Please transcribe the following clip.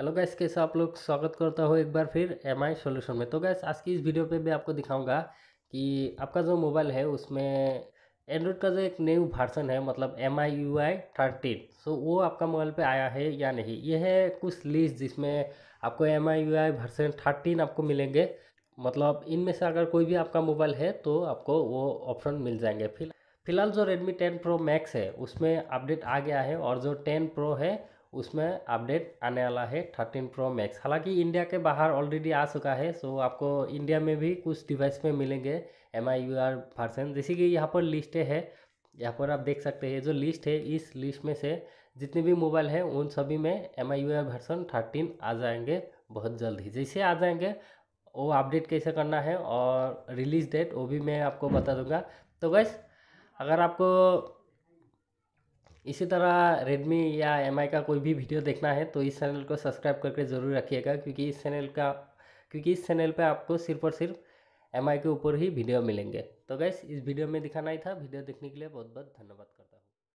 hello guys कैसे आप लोग स्वागत करता हूँ एक बार फिर एम आई सोल्यूशन में तो गैस आज की इस वीडियो पे भी आपको दिखाऊंगा कि आपका जो मोबाइल है उसमें एंड्रॉयड का जो एक न्यू वर्सन है मतलब M I U I thirteen so वो आपका मोबाइल पे आया है या नहीं ये है कुछ लिस्ट जिसमें आपको M I U I version thirteen आपको मिलेंगे मतलब इनमें से अगर कोई भी आपका मोबाइल है तो आपको वो ऑप्शन मिल जाएंगे फिलहाल जो रेडमी टेन प्रो मैक्स है उसमें अपडेट आ गया है और जो टेन प्रो है उसमें अपडेट आने वाला है थर्टीन प्रो मैक्स हालांकि इंडिया के बाहर ऑलरेडी आ चुका है सो आपको इंडिया में भी कुछ डिवाइस में मिलेंगे M I U R version जैसे कि यहाँ पर लिस्ट है यहाँ पर आप देख सकते हैं जो लिस्ट है इस लिस्ट में से जितने भी मोबाइल हैं उन सभी में M I U R version thirteen आ जाएंगे बहुत जल्द ही जैसे आ जाएंगे वो अपडेट कैसे करना है और रिलीज डेट वो भी मैं आपको बता दूंगा तो गैस अगर आपको इसी तरह रेडमी या एम का कोई भी वीडियो देखना है तो इस चैनल को सब्सक्राइब करके ज़रूर रखिएगा क्योंकि इस चैनल का क्योंकि इस चैनल पे आपको सिर्फ और सिर्फ एम के ऊपर ही वीडियो मिलेंगे तो गैस इस वीडियो में दिखाना ही था वीडियो देखने के लिए बहुत बहुत धन्यवाद करता हूँ